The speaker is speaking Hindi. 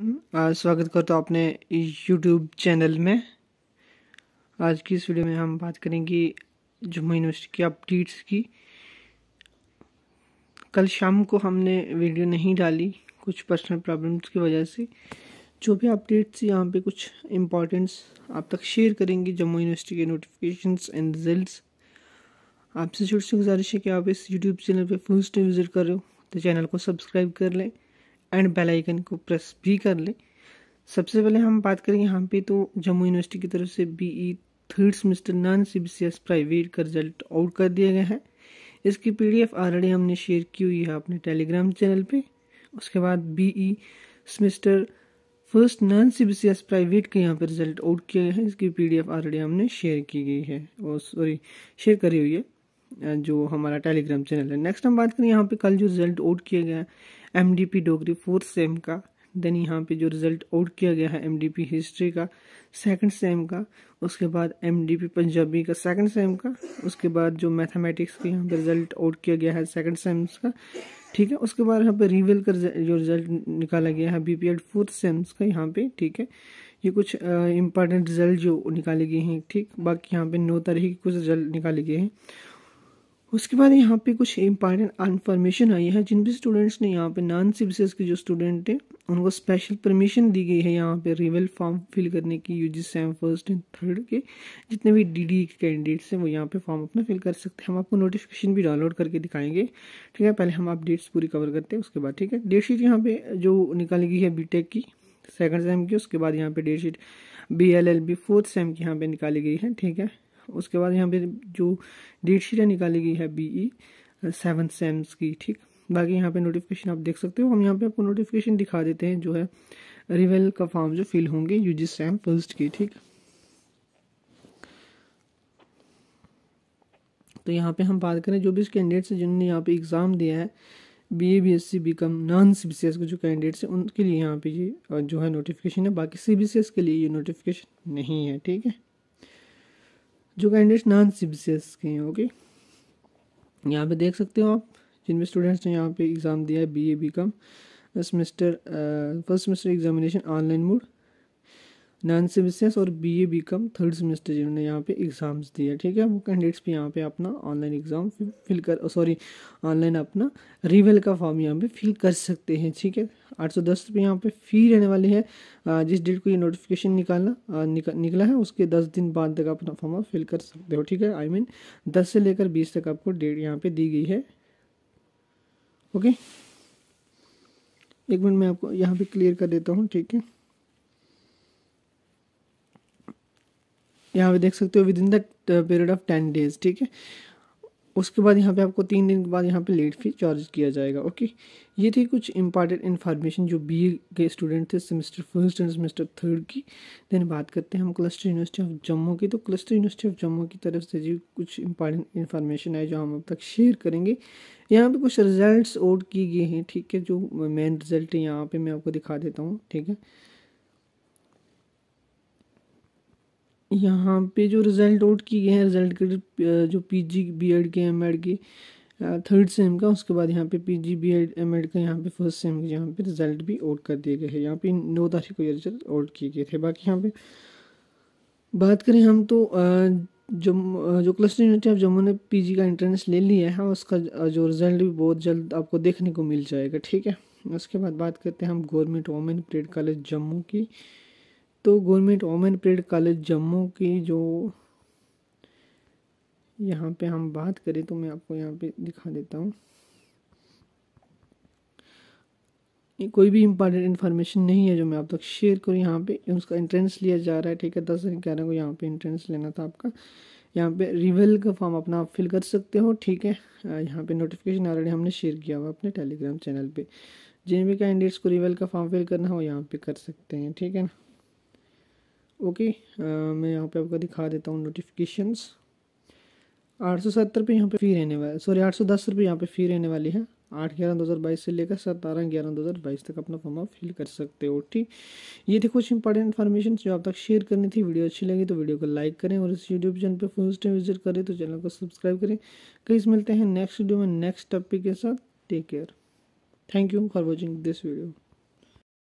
हम्म। स्वागत करता हूँ अपने यूट्यूब चैनल में आज की इस वीडियो में हम बात करेंगे जम्मू यूनिवर्सिटी की अपडेट्स की कल शाम को हमने वीडियो नहीं डाली कुछ पर्सनल प्रॉब्लम्स की वजह से जो भी अपडेट्स यहाँ पे कुछ इम्पोर्टेंट्स आप तक शेयर करेंगे जम्मू यूनिवर्सिटी के नोटिफिकेशन एंड रिजल्ट आपसे छोटी सी गुजारिश है कि आप इस यूट्यूब चैनल पर फर्स्ट टाइम विज़िट करो तो चैनल को सब्सक्राइब कर लें एंड बेल आइकन को प्रेस भी कर लें सबसे पहले हम बात करें यहाँ पे तो जम्मू यूनिवर्सिटी की तरफ से B E third semester non C B C S private का रिजल्ट आउट कर दिया गया है इसकी पी डी एफ ऑलरेडी हमने शेयर की हुई है अपने टेलीग्राम चैनल पे उसके बाद B E semester first non C B C S private का यहाँ पर रिजल्ट आउट किया गया है इसकी पी डी एफ ऑलरेडी हमने शेयर की गई है और सॉरी शेयर करी हुई है जो हमारा टेलीग्राम चैनल है नेक्स्ट हम बात करें यहाँ पे कल जो रिजल्ट आउट किया गया है M D P Dogri fourth sem का देन यहाँ पे जो रिजल्ट आउट किया गया है एम डी पी हिस्ट्री का सेकंड सेम का उसके बाद एम डी पी पंजाबी का सेकंड सेम का उसके बाद जो मैथमेटिक्स का यहाँ पे रिजल्ट आउट किया गया है सेकंड सेम्स का ठीक है उसके बाद यहाँ पे रिवेल का जो रिजल्ट निकाला गया है B P Ed fourth sems का यहाँ पे ठीक है ये कुछ इंपॉर्टेंट रिजल्ट जो निकाले गए हैं ठीक बाकी यहाँ पे नौ तारीख के कुछ रिजल्ट निकाले गए हैं उसके बाद यहाँ पे कुछ इंपॉर्टेंट इन्फॉर्मेशन आई है जिन भी स्टूडेंट्स ने यहाँ पे नॉन सिविसेज के जो स्टूडेंट हैं उनको स्पेशल परमिशन दी गई है यहाँ पे रिवल फॉर्म फिल करने की U G sem first and third के जितने भी डी डी के कैंडिडेट्स हैं वो यहाँ पे फॉर्म अपना फिल कर सकते हैं हम आपको नोटिफिकेशन भी डाउनलोड करके दिखाएंगे ठीक है पहले हम आप डेट्स पूरी कवर करते हैं उसके बाद ठीक है डेट शीट यहाँ पे जो निकाली गई है बी टेक की सेकेंड सेम की उसके बाद यहाँ पे date sheet B L L B fourth sem की यहाँ पे निकाली गई है ठीक है उसके बाद यहाँ पे जो डेट शीट है निकाली गई है बी ई सेवन सेम्स की ठीक बाकी यहाँ पे नोटिफिकेशन आप देख सकते हो हम यहाँ पे आपको नोटिफिकेशन दिखा देते हैं जो है रिवेल का फॉर्म जो फिल होंगे यूजी सैम फर्स्ट की ठीक तो यहाँ पे हम बात करें जो भी कैंडिडेट्स हैं जिन्होंने यहाँ पे एग्ज़ाम दिया है B A B S C B com non C B C S के जो कैंडिडेट्स हैं उनके लिए यहाँ पे ये uh, जो है नोटिफिकेशन है बाकी सी बी सी एस के लिए ये नोटिफिकेशन नहीं है ठीक है जो candidates non C B S के हैं ओके यहाँ पे देख सकते हो आप जिनमें स्टूडेंट्स ने यहाँ पे एग्ज़ाम दिया है B A B com semester first semester examination online mode nine semesters और B A B com third semester जिन्होंने यहाँ पे एग्ज़ाम्स दिए ठीक है वो कैंडिडेट्स भी यहाँ पे अपना ऑनलाइन एग्ज़ाम फिल कर सॉरी oh, ऑनलाइन अपना रिवेल का फॉर्म यहाँ पे फिल कर सकते हैं ठीक है आठ सौ दस रुपये यहाँ पे फ़ी रहने वाली है जिस डेट को ये नोटिफिकेशन निकालना निक, निकला है उसके दस दिन बाद तक अपना फॉर्म आप फिल कर सकते हो ठीक है आई I मीन mean, दस से लेकर बीस तक आपको डेट यहाँ पर दी गई है ओके एक मिनट मैं आपको यहाँ पर क्लियर कर देता हूँ ठीक है यहाँ पे देख सकते हो within the period of ten days ठीक है उसके बाद यहाँ पे आपको तीन दिन के बाद यहाँ पे लेट फी चार्ज किया जाएगा ओके ये थी कुछ इंपॉर्टेंट इन्फॉर्मेशन जो बी के स्टूडेंट थे semester first and semester third की देन बात करते हैं हम क्लस्टर यूनिवर्सिटी ऑफ जम्मू की तो क्लस्टर यूनिवर्सिटी ऑफ जम्मू की तरफ से जी कुछ इंपॉर्टेंट इन्फॉर्मेशन है जो हम अब तक शेयर करेंगे यहाँ पर कुछ रिजल्ट आउट किए गए हैं ठीक है जो मेन रिजल्ट है यहाँ पर मैं आपको दिखा देता हूँ ठीक है यहाँ पे जो रिज़ल्ट आउट किए गए हैं रिज़ल्ट के जो पी जी बी एड के एम एड के थर्ड सेम का उसके बाद यहाँ पे एड एम एड का यहाँ पे फर्स्ट सेम का यहाँ पे रिज़ल्ट भी आउट कर दिए गए हैं यहाँ पे नौ तारीख को ये रिज़ल्ट आउट किए गए थे बाकी यहाँ पे बात करें हम तो जम जो क्लस्टर यूनिट है जम्मू ने पी जी का एंट्रेंस ले लिया है उसका जो रिज़ल्ट भी बहुत जल्द आपको देखने को मिल जाएगा ठीक है उसके बाद बात करते हैं हम government women parade college Jammu की तो government women parade college Jammu की जो यहाँ पे हम बात करें तो मैं आपको यहाँ पे दिखा देता हूँ कोई भी इम्पॉर्टेंट इन्फॉर्मेशन नहीं है जो मैं आप तक शेयर करूँ यहाँ पे उसका एंट्रेंस लिया जा रहा है ठीक है दस ग्यारह को यहाँ पे इंट्रेंस लेना था आपका यहाँ पे रिवेल का फॉर्म अपना आप फिल कर सकते हो ठीक है यहाँ पे नोटिफिकेशन ऑलरेडी हमने शेयर किया हुआ अपने टेलीग्राम चैनल पे जिन भी कैंडिडेट्स को रिवेल का फॉर्म फिल करना हो यहाँ पे कर सकते हैं ठीक है ना ओके uh, मैं यहाँ पे आपको दिखा देता हूँ नोटिफिकेशंस आठ सौ सत्तर रुपये यहाँ पर फ़ी रहने वाले सॉरी आठ सौ दस रुपये यहाँ पर फ़ी रहने वाली है आठ ग्यारह दो हज़ार बाईस से लेकर सतारह ग्यारह दो हज़ार बाईस तक अपना फॉर्म आप फिल कर सकते हो ठीक ये थी कुछ इंपॉर्टेंट इन्फॉर्मेशन जो आप तक शेयर करनी थी वीडियो अच्छी लगी तो वीडियो को लाइक करें और इस यूट्यूब चैनल पर फर्स्ट टाइम विजिट करें तो चैनल को सब्सक्राइब करें कहीं मिलते हैं नेक्स्ट वीडियो में नेक्स्ट टॉपिक के साथ take care thank you for watching this video